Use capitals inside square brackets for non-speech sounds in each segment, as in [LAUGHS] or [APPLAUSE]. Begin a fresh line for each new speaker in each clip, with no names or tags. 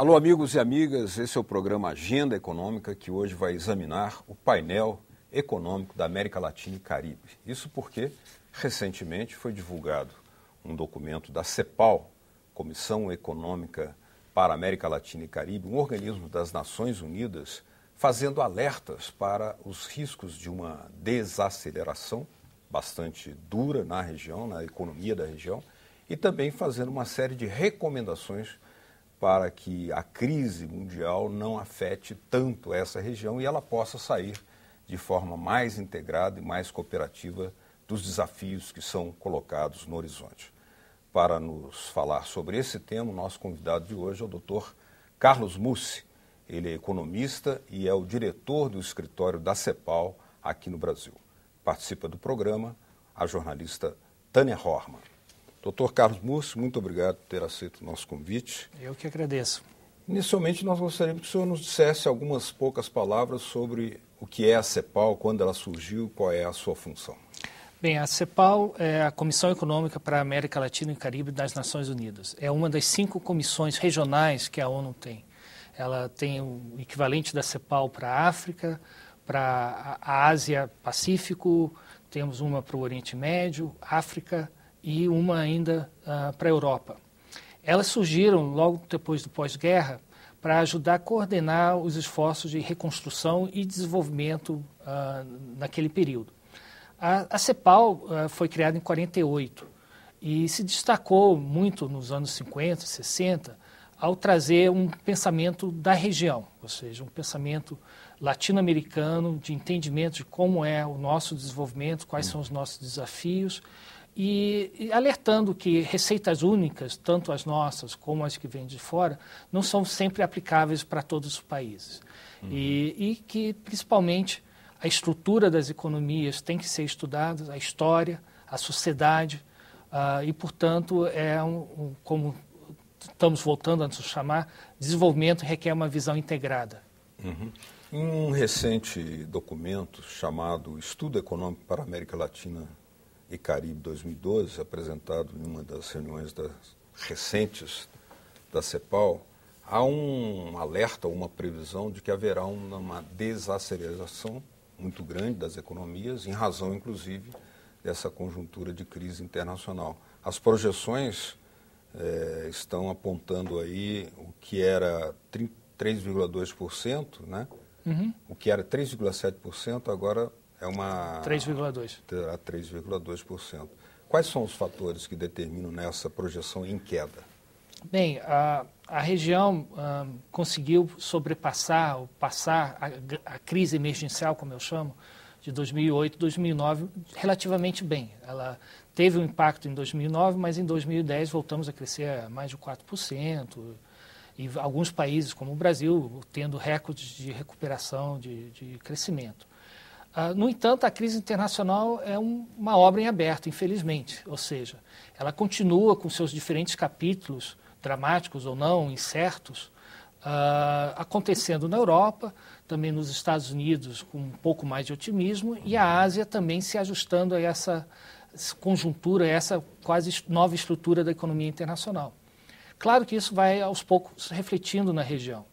Alô, amigos e amigas, esse é o programa Agenda Econômica que hoje vai examinar o painel econômico da América Latina e Caribe. Isso porque recentemente foi divulgado um documento da CEPAL, Comissão Econômica para a América Latina e Caribe, um organismo das Nações Unidas, fazendo alertas para os riscos de uma desaceleração bastante dura na região, na economia da região, e também fazendo uma série de recomendações para que a crise mundial não afete tanto essa região e ela possa sair de forma mais integrada e mais cooperativa dos desafios que são colocados no horizonte. Para nos falar sobre esse tema, o nosso convidado de hoje é o Dr. Carlos Mussi. Ele é economista e é o diretor do escritório da CEPAL aqui no Brasil. Participa do programa a jornalista Tânia Horman. Doutor Carlos Murcio, muito obrigado por ter aceito o nosso convite. Eu que agradeço. Inicialmente, nós gostaríamos que o senhor nos dissesse algumas poucas palavras sobre o que é a CEPAL, quando ela surgiu, qual é a sua função.
Bem, a CEPAL é a Comissão Econômica para a América Latina e Caribe das Nações Unidas. É uma das cinco comissões regionais que a ONU tem. Ela tem o equivalente da CEPAL para a África, para a Ásia Pacífico, temos uma para o Oriente Médio, África, e uma ainda uh, ah, para a Europa. Elas surgiram logo depois do pós-guerra para ajudar a coordenar os esforços de reconstrução e desenvolvimento uh, naquele período. A, a CEPAL uh, foi criada em 48 e se destacou muito nos anos 50, 60 ao trazer um pensamento da região, ou seja, um pensamento latino-americano de entendimento de como é o nosso desenvolvimento, quais são os nossos desafios e, e, alertando que receitas únicas, tanto as nossas como as que vêm de fora, não são sempre aplicáveis para todos os países. Uhum. E, e que, principalmente, a estrutura das economias tem que ser estudada, a história, a sociedade, uh, e, portanto, é um, um, como estamos voltando a nos chamar, desenvolvimento requer uma visão integrada.
Uhum. Em um recente documento chamado Estudo Econômico para a América Latina e Caribe 2012, apresentado em uma das reuniões das recentes da CEPAL, há um alerta, uma previsão de que haverá uma desaceleração muito grande das economias, em razão, inclusive, dessa conjuntura de crise internacional. As projeções eh, estão apontando aí o que era 3,2%, né? Uhum. o que era 3,7%, agora é uma. 3,2%. A 3,2%. Quais são os fatores que determinam nessa projeção em queda?
Bem, a, a região a, ah, conseguiu sobrepassar, ou passar a, a, crise emergencial, como eu chamo, de 2008, 2009, relativamente bem. Ela teve um impacto em 2009, mas em 2010 voltamos a crescer a mais de 4%, e alguns países, como o Brasil, tendo recordes de recuperação, de, de crescimento. Ah, no entanto, a crise internacional é uma obra em aberto, infelizmente, ou seja, ela continua com seus diferentes capítulos, dramáticos ou não, incertos, ah, acontecendo na Europa, também nos Estados Unidos com um pouco mais de otimismo e a Ásia também se ajustando a essa conjuntura, a essa quase nova estrutura da economia internacional. Claro que isso vai aos poucos refletindo na região,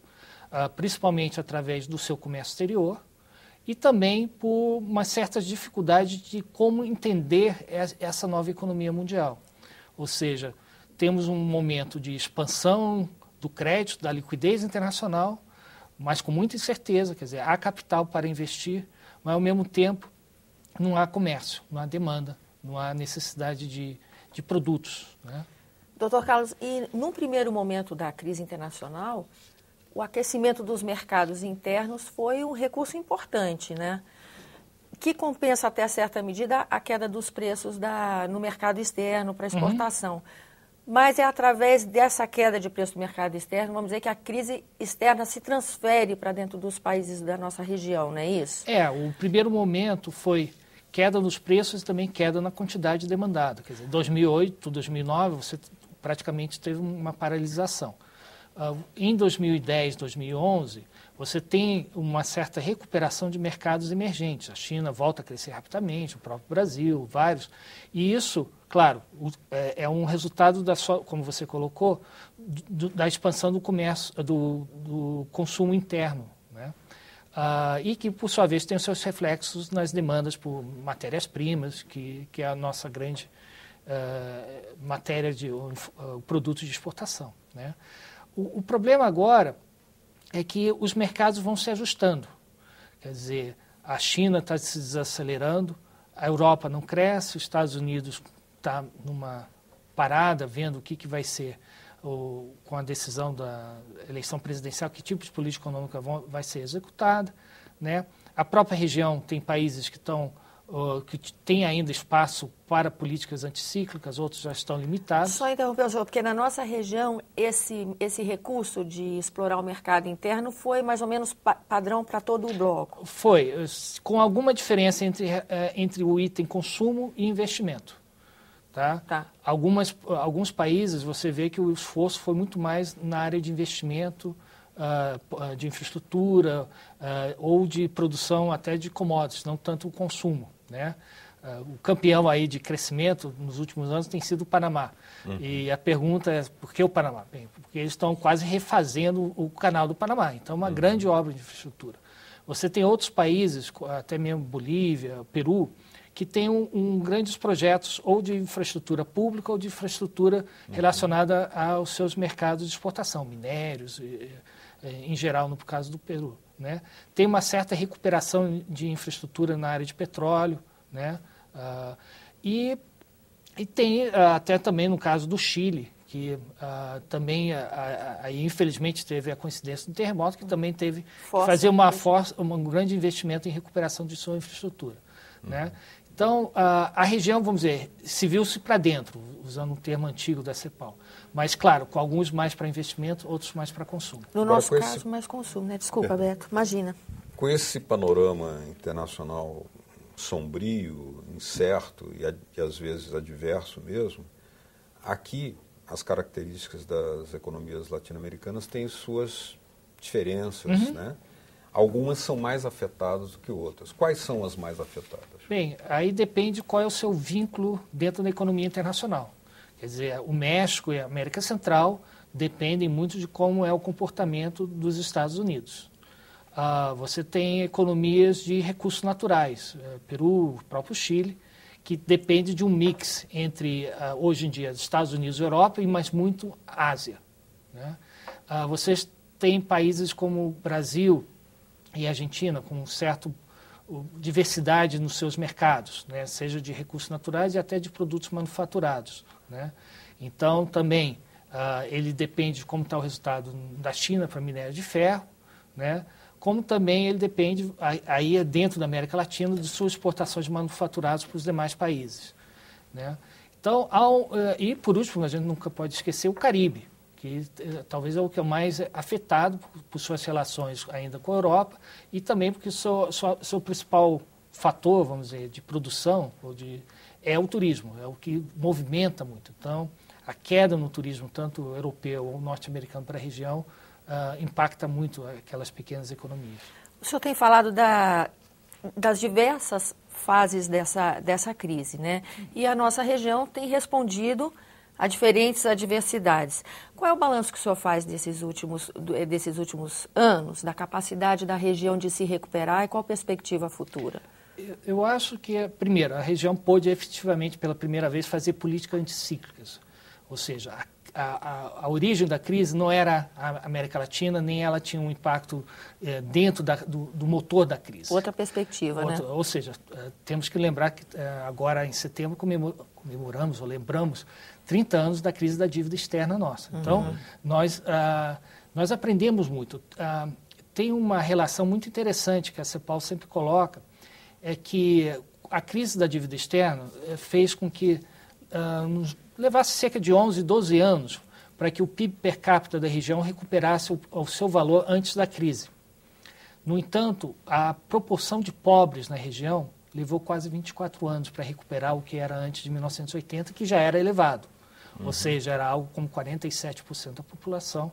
ah, principalmente através do seu comércio exterior, e também por uma certa dificuldade de como entender essa nova economia mundial. Ou seja, temos um momento de expansão do crédito, da liquidez internacional, mas com muita incerteza, quer dizer, há capital para investir, mas ao mesmo tempo não há comércio, não há demanda, não há necessidade de, de produtos. Né?
Doutor
Carlos, e num primeiro momento da crise internacional, o aquecimento dos mercados internos foi um recurso importante, né? que compensa até certa medida a queda dos preços da, no mercado externo para exportação. Uhum. Mas é através dessa queda de preço do mercado externo, vamos dizer que a crise externa se transfere para dentro dos países da nossa região, não é isso?
É, o primeiro momento foi queda nos preços e também queda na quantidade demandada. Quer dizer, 2008, 2009, você praticamente teve uma paralisação. Ah, em 2010, 2011, você tem uma certa recuperação de mercados emergentes. A China volta a crescer rapidamente, o próprio Brasil, vários. E isso, claro, é, é um resultado da sua, como você colocou, da expansão do comércio, do, do consumo interno. Né? Ah, e que, por sua vez, tem os seus reflexos nas demandas por matérias-primas, que, que é a nossa grande uh, matéria de uh, produto de exportação. Né? O, o problema agora é que os mercados vão se ajustando. Quer dizer, a China está se desacelerando, a Europa não cresce, os Estados Unidos está numa parada, vendo o que, que vai ser o, com a decisão da eleição presidencial, que tipo de política econômica vão, vai ser executada. Né? A própria região tem países que estão que tem ainda espaço para políticas anticíclicas, outros já estão limitados.
Só interromper o jogo, porque na nossa região esse, esse recurso de explorar o mercado interno foi mais ou menos pa padrão para todo o bloco?
Foi, eh, com alguma diferença entre, eh, entre o item consumo e investimento. Tá? tá? Algumas, alguns países você vê que o esforço foi muito mais na área de investimento, ah, ah, de infraestrutura ah, ou de produção até de commodities, não tanto o consumo né? Ah, o campeão aí de crescimento nos últimos anos tem sido o Panamá. Uhum. E a pergunta é por que o Panamá? Bem, porque eles estão quase refazendo o canal do Panamá. Então, é uma uhum. grande obra de infraestrutura. Você tem outros países, até mesmo Bolívia, Peru, que têm um, um grandes projetos ou de infraestrutura pública ou de infraestrutura uhum. relacionada aos seus mercados de exportação, minérios, em geral, no caso do Peru. Né? Tem uma certa recuperação de infraestrutura na área de petróleo, né? Uh, e, e tem uh, até também no caso do Chile, que uh, também, infelizmente teve a coincidência do terremoto, que também teve força, que fazer uma força, um grande investimento em recuperação de sua infraestrutura. Uhum. Né? Então, a região, vamos dizer, se viu-se para dentro, usando um termo antigo da CEPAL. Mas, claro, com alguns mais para investimento, outros mais para consumo. No Agora, nosso
caso, esse... mais consumo, né? Desculpa, é. Beto. Imagina.
Com esse panorama internacional sombrio, incerto e, e às vezes adverso mesmo, aqui as características das economias latino-americanas têm suas diferenças, uhum. né? Algumas são mais afetadas do que outras. Quais são as mais afetadas?
Bem, aí depende qual é o seu vínculo dentro da economia internacional. Quer dizer, o México e a América Central dependem muito de como é o comportamento dos Estados Unidos. Ah, você tem economias de recursos naturais, eh, Peru, próprio Chile, que depende de um mix entre, ah, hoje em dia, Estados Unidos e Europa, mas muito Ásia. Né? Ah, vocês têm países como Brasil e Argentina, com um certo diversidade nos seus mercados, né? seja de recursos naturais e até de produtos manufaturados. Né? Então, também, uh, ele depende de como está o resultado da China para minério de ferro, né? como também ele depende, aí é dentro da América Latina, de suas exportações de manufaturados para os demais países. Né? Então, ao, uh, e por último, a gente nunca pode esquecer o Caribe que eh, talvez é o que é mais afetado por, por suas relações ainda com a Europa e também porque seu, seu, seu principal fator, vamos dizer, de produção ou de, é o turismo, é o que movimenta muito. Então, a queda no turismo, tanto europeu ou norte-americano para a região, uh, impacta muito aquelas pequenas
economias. O senhor tem falado da, das diversas fases dessa, dessa crise, né? E a nossa região tem respondido a diferentes adversidades. Qual é o balanço que o senhor faz desses últimos, eh, desses últimos anos, da capacidade da região de se recuperar e qual a perspectiva futura? Eu acho que, é,
primeiro, a região pôde efetivamente, pela primeira vez, fazer políticas anticíclicas. Ou seja, a a, a, a, origem da crise não era a América Latina, nem ela tinha um impacto é, dentro da, do, do, motor da crise. Outra perspectiva, né? Ou seja, eh, temos que lembrar que eh, agora em setembro comemoramos ou lembramos 30 anos da crise da dívida externa nossa. Uhum. Então, uhum. nós, ah, nós aprendemos muito. Ah, tem uma relação muito interessante que a CEPAL sempre coloca, é que a crise da dívida externa fez com que ah, nos levasse cerca de 11, 12 anos para que o PIB per capita da região recuperasse o, o seu valor antes da crise. No entanto, a proporção de pobres na região levou quase 24 anos para recuperar o que era antes de 1980, que já era elevado. Uhum. Ou seja, era algo como 47% da população.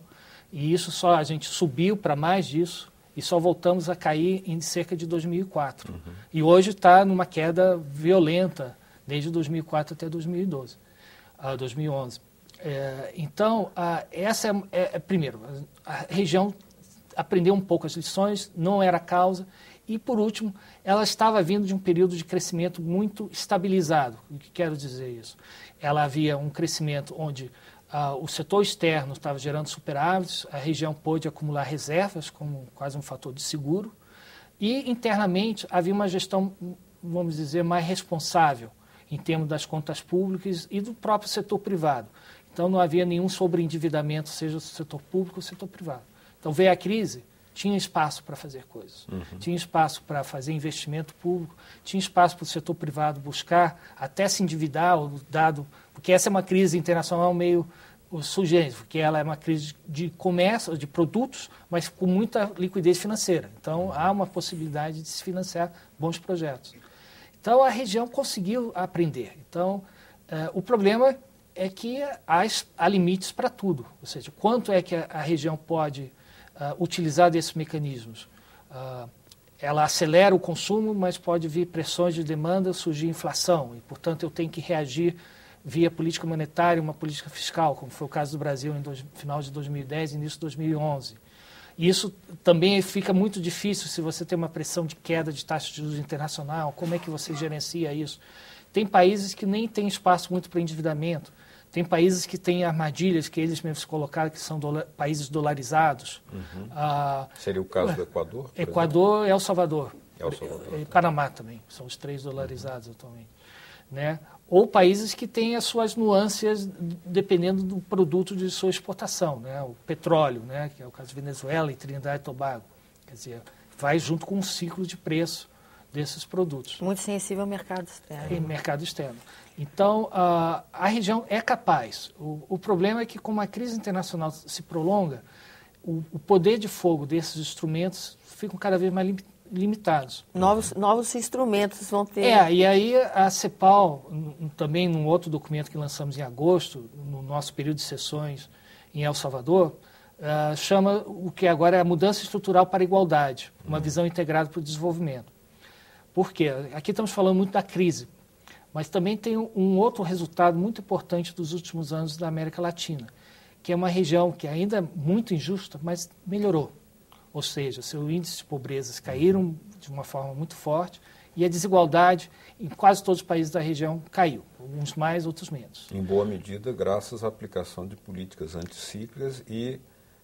E isso só a gente subiu para mais disso e só voltamos a cair em cerca de 2004. Uhum. E hoje está numa queda violenta desde 2004 até 2012 a 2011. É, então, essa é, é, primeiro, a região aprendeu um pouco as lições, não era a causa, e por último, ela estava vindo de um período de crescimento muito estabilizado. O que quero dizer isso? Ela havia um crescimento onde ah, o setor externo estava gerando superávites, a região pôde acumular reservas como quase um fator de seguro, e internamente havia uma gestão, vamos dizer, mais responsável em termos das contas públicas e do próprio setor privado. Então não havia nenhum sobreendividamento, seja do setor público ou do setor privado. Então veio a crise, tinha espaço para fazer coisas, uhum. tinha espaço para fazer investimento público, tinha espaço para o setor privado buscar até se endividar, ou dado, porque essa é uma crise internacional meio sugerente, porque ela é uma crise de comércio, de produtos, mas com muita liquidez financeira. Então há uma possibilidade de se financiar bons projetos. Então a região conseguiu aprender. Então uh, o problema é que há, há limites para tudo, ou seja, quanto é que a, a região pode uh, utilizar desses mecanismos. Uh, ela acelera o consumo, mas pode vir pressões de demanda, surgir inflação, e portanto eu tenho que reagir via política monetária, uma política fiscal, como foi o caso do Brasil no final de 2010 e início de 2011. E isso também fica muito difícil se você tem uma pressão de queda de taxa de juros internacional, como é que você gerencia isso? Tem países que nem têm espaço muito para endividamento, tem países que têm armadilhas que eles mesmos colocaram, que são dola países dolarizados. Uhum. Ah, Seria o caso do Equador? Equador, e El Salvador. É El Salvador. E, Panamá também, são os três dolarizados uhum. atualmente né? ou países que têm as suas nuances dependendo do produto de sua exportação, né? o petróleo, né? que é o caso de Venezuela e Trinidad e Tobago. Quer dizer, vai junto com o um ciclo de preço desses produtos. Muito sensível ao mercado externo. E mercado externo. Então, a, a região é capaz. O, o, problema é que, como a crise internacional se prolonga, o, o poder de fogo desses instrumentos fica cada vez mais limitados. Novos, novos instrumentos vão ter. É, e aí a CEPAL, também num outro documento que lançamos em agosto, no nosso período de sessões em El Salvador, uh, chama o que agora é a mudança estrutural para a igualdade, uma uhum. visão integrada para o desenvolvimento. Por quê? Aqui estamos falando muito da crise, mas também tem um outro resultado muito importante dos últimos anos da América Latina, que é uma região que ainda é muito injusta, mas melhorou ou seja, seu índice de pobreza caíram de uma forma muito forte e a desigualdade em quase todos os países da região caiu, alguns mais, outros menos.
Em boa medida, graças à aplicação de políticas anticíclicas e,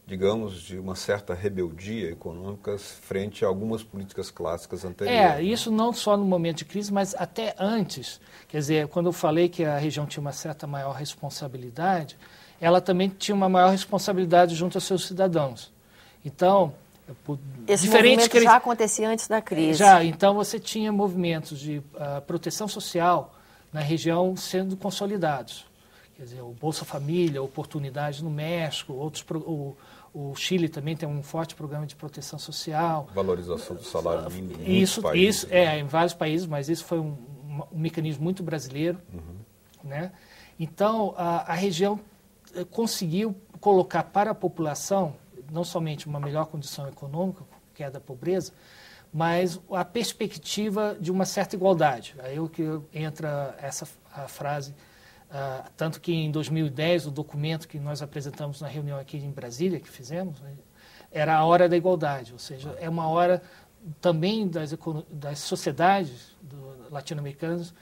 digamos, de uma certa rebeldia econômica frente a algumas políticas clássicas anteriores. É,
isso não só no momento de crise, mas até antes. Quer dizer, quando eu falei que a região tinha uma certa maior responsabilidade, ela também tinha uma maior responsabilidade junto aos seus cidadãos. Então, esse diferentes movimento já
acontecia antes da crise. Já,
então você tinha movimentos de uh, proteção social na região sendo consolidados. Quer dizer, o Bolsa Família, oportunidades no México, outros pro, o, o Chile também tem um forte programa de proteção social.
Valorização do salário mínimo em isso, países,
Isso, né? é, em vários países, mas isso foi um, um mecanismo muito brasileiro.
Uhum.
Né? Então, a, a região eh, conseguiu colocar para a população não somente uma melhor condição econômica, que é da pobreza, mas a perspectiva de uma certa igualdade. Aí é o que entra essa a frase, ah, tanto que em 2010 o documento que nós apresentamos na reunião aqui em Brasília que fizemos né, era a hora da igualdade, ou seja, é uma hora também das, das sociedades latino-americanas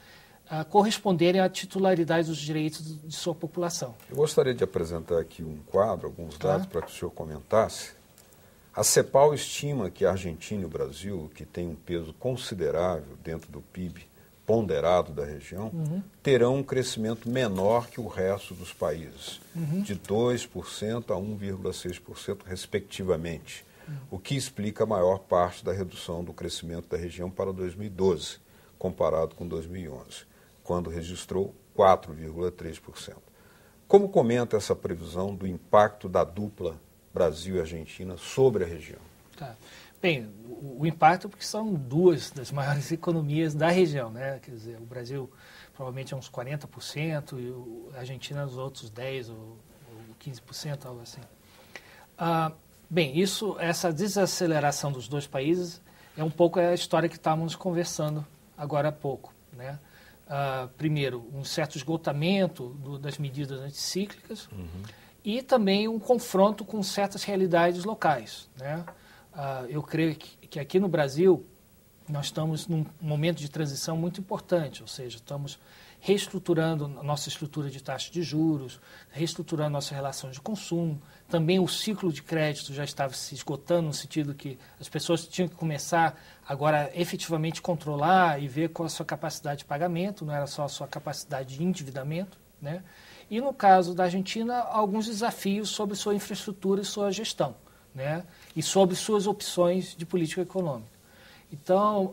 corresponderem à titularidade dos direitos de sua população.
Eu gostaria de apresentar aqui um quadro, alguns tá. dados para que o senhor comentasse. A CEPAL estima que a Argentina e o Brasil, que têm um peso considerável dentro do PIB ponderado da região, uhum. terão um crescimento menor que o resto dos países, uhum. de 2% a 1,6%, respectivamente, uhum. o que explica a maior parte da redução do crescimento da região para 2012, comparado com 2011 quando registrou 4,3%. Como comenta essa previsão do impacto da dupla Brasil e Argentina sobre a região?
Tá. Bem, o, o impacto é porque são duas das maiores [LAUGHS] economias da região, né? Quer dizer, o Brasil provavelmente é uns 40% e a Argentina os outros 10 ou, ou 15%, algo assim. Ah, bem, isso, essa desaceleração dos dois países é um pouco a história que estávamos conversando agora há pouco, né? uh, primeiro, um certo esgotamento do, das medidas anticíclicas uhum. e também um confronto com certas realidades locais. Né? Uh, eu creio que, que aqui no Brasil nós estamos num momento de transição muito importante, ou seja, estamos reestruturando nossa estrutura de taxa de juros, reestruturando nossa relação de consumo. Também o ciclo de crédito já estava se esgotando, no sentido que as pessoas tinham que começar agora a efetivamente controlar e ver qual a sua capacidade de pagamento, não era só a sua capacidade de endividamento. Né? E no caso da Argentina, alguns desafios sobre sua infraestrutura e sua gestão, né? e sobre suas opções de política econômica. Então,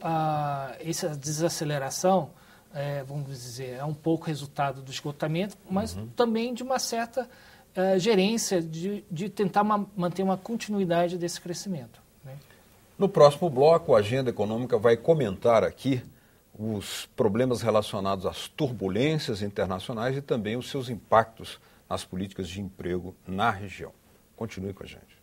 essa desaceleração é, vamos dizer, é um pouco resultado do esgotamento, mas uhum. também de uma certa uh, gerência de, de tentar manter uma continuidade desse crescimento. Né?
No próximo bloco, a Agenda Econômica vai comentar aqui os problemas relacionados às turbulências internacionais e também os seus impactos nas políticas de emprego na região. Continue com a gente.